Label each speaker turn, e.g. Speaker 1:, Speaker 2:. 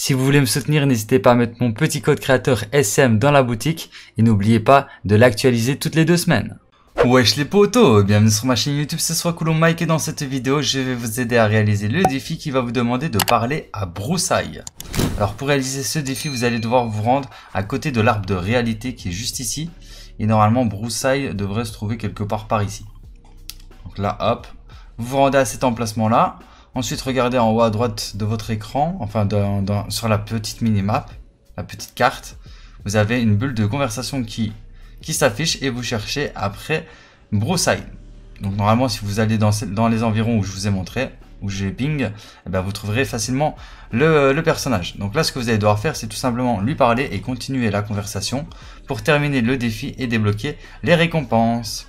Speaker 1: Si vous voulez me soutenir, n'hésitez pas à mettre mon petit code créateur SM dans la boutique et n'oubliez pas de l'actualiser toutes les deux semaines. Wesh les potos, bienvenue sur ma chaîne YouTube, ce soir Coulomb Mike et dans cette vidéo je vais vous aider à réaliser le défi qui va vous demander de parler à broussailles. Alors pour réaliser ce défi vous allez devoir vous rendre à côté de l'arbre de réalité qui est juste ici et normalement broussailles devrait se trouver quelque part par ici. Donc là hop, vous vous rendez à cet emplacement là, Ensuite, regardez en haut à droite de votre écran, enfin sur la petite minimap, la petite carte, vous avez une bulle de conversation qui, qui s'affiche et vous cherchez après Broussailles. Donc normalement, si vous allez dans, dans, les environs où je vous ai montré, où j'ai ping, eh ben, vous trouverez facilement le, le, personnage. Donc là, ce que vous allez devoir faire, c'est tout simplement lui parler et continuer la conversation pour terminer le défi et débloquer les récompenses.